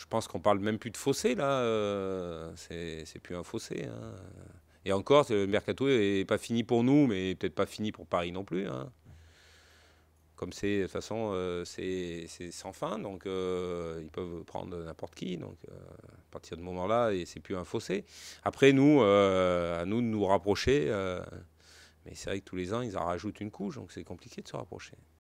je pense qu'on parle même plus de fossé là. Euh, ce c'est plus un fossé. Hein. Et encore, le mercato n'est pas fini pour nous, mais peut-être pas fini pour Paris non plus. Hein. Comme c'est de toute façon, euh, c'est sans fin, donc euh, ils peuvent prendre n'importe qui. Donc à partir de ce moment-là, et c'est plus un fossé. Après nous, à nous de nous rapprocher. mais c'est vrai que tous les ans, ils en rajoutent une couche, donc c'est compliqué de se rapprocher.